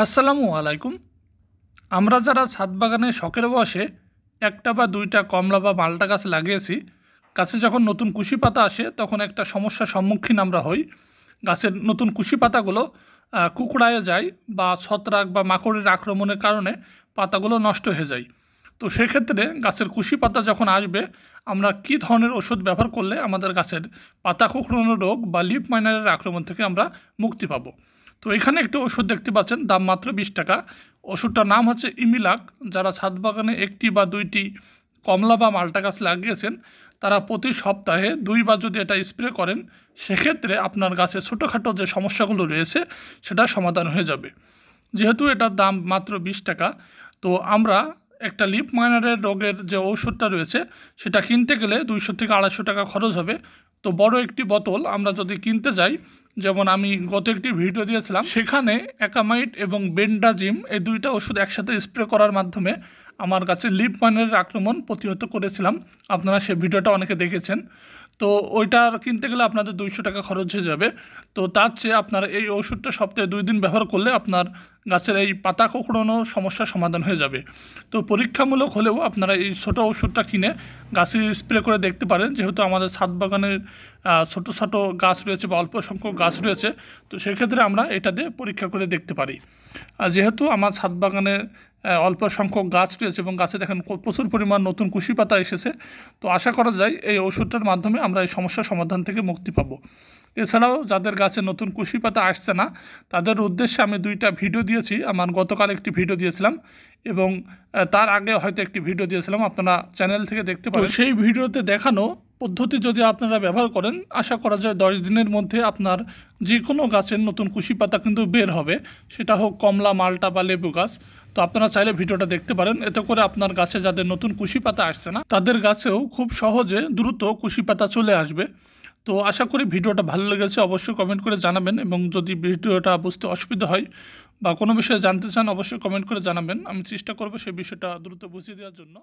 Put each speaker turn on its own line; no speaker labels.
আসসালামু আলাইকুম আমরা যারা ছাদ বাগানে শখের বসে একটা বা দুইটা কমলা বা মালটা গাছ লাগিয়েছি গাছে যখন নতুন কুশি পাতা আসে তখন একটা সমস্যার সম্মুখীন আমরা হই গাছের নতুন কুশি পাতাগুলো কুকড়ায় যায় বা ছত্রাক বা মাকড়ের আক্রমণের কারণে পাতাগুলো নষ্ট হয়ে যায় তো সেক্ষেত্রে গাছের কুশি পাতা যখন আসবে আমরা কি ধরনের ওষুধ ব্যবহার করলে আমাদের গাছের পাতা কুকড়ানো রোগ বা লিপ মাইনারের আক্রমণ থেকে আমরা মুক্তি পাবো তো এখানে একটি ওষুধ দেখতে পাচ্ছেন দাম মাত্র বিশ টাকা ওষুধটার নাম হচ্ছে ইমিলাক যারা ছাদ বাগানে একটি বা দুইটি কমলা বা মাল্টা গাছ লাগিয়েছেন তারা প্রতি সপ্তাহে দুইবার যদি এটা স্প্রে করেন সেক্ষেত্রে আপনার গাছে ছোটোখাটো যে সমস্যাগুলো রয়েছে সেটা সমাধান হয়ে যাবে যেহেতু এটার দাম মাত্র বিশ টাকা তো আমরা একটা লিপ মাইনারের রোগের যে ঔষধটা রয়েছে সেটা কিনতে গেলে দুইশো থেকে আড়াইশো টাকা খরচ হবে তো বড় একটি বোতল আমরা যদি কিনতে যাই যেমন আমি গত একটি ভিডিও দিয়েছিলাম সেখানে অ্যাকামাইট এবং বেন্ডাজিম এই দুইটা ওষুধ একসাথে স্প্রে করার মাধ্যমে আমার কাছে লিপ মাইনারের আক্রমণ প্রতিহত করেছিলাম আপনারা সে ভিডিওটা অনেকে দেখেছেন তো ওইটা কিনতে গেলে আপনাদের দুইশো টাকা খরচ হয়ে যাবে তো তার চেয়ে আপনার এই ওষুধটা সপ্তাহে দুই দিন ব্যবহার করলে আপনার গাছের এই পাতা কোঁকড়ানো সমস্যা সমাধান হয়ে যাবে তো পরীক্ষামূলক হলেও আপনারা এই ছোটো ওষুধটা কিনে গাছে স্প্রে করে দেখতে পারেন যেহেতু আমাদের ছাদ বাগানের ছোট ছোট গাছ রয়েছে বা অল্প সংখ্যক গাছ রয়েছে তো সেক্ষেত্রে আমরা এটা দিয়ে পরীক্ষা করে দেখতে পারি আর যেহেতু আমার ছাদ বাগানের অল্প সংখ্যক গাছ রয়েছে এবং গাছে দেখেন প্রচুর পরিমাণ নতুন কুশি পাতা এসেছে তো আশা করা যায় এই ওষুধটার মাধ্যমে আমরা এই সমস্যার সমাধান থেকে মুক্তি পাবো এছাড়াও যাদের গাছে নতুন কুশি পাতা আসছে না তাদের উদ্দেশ্যে আমি দুইটা ভিডিও দিয়েছি আমার গতকাল একটি ভিডিও দিয়েছিলাম এবং তার আগে হয়তো একটি ভিডিও দিয়েছিলাম আপনারা চ্যানেল থেকে দেখতে পারেন সেই ভিডিওতে দেখানো পদ্ধতি যদি আপনারা ব্যবহার করেন আশা করা যায় দশ দিনের মধ্যে আপনার যে কোনো গাছের নতুন কুশি পাতা কিন্তু বের হবে সেটা হোক কমলা মালটা বা লেবু গাছ তো আপনারা চাইলে ভিডিওটা দেখতে পারেন এতে করে আপনার গাছে যাদের নতুন কুশি পাতা আসছে না তাদের গাছেও খুব সহজে দ্রুত কুশি পাতা চলে আসবে তো আশা করি ভিডিওটা ভালো লেগেছে অবশ্যই কমেন্ট করে জানাবেন এবং যদি ভিডিওটা বুঝতে অসুবিধা হয় বা কোনো বিষয়ে জানতে চান অবশ্যই কমেন্ট করে জানাবেন আমি চেষ্টা করবো সেই বিষয়টা দ্রুত বুঝিয়ে দেওয়ার জন্য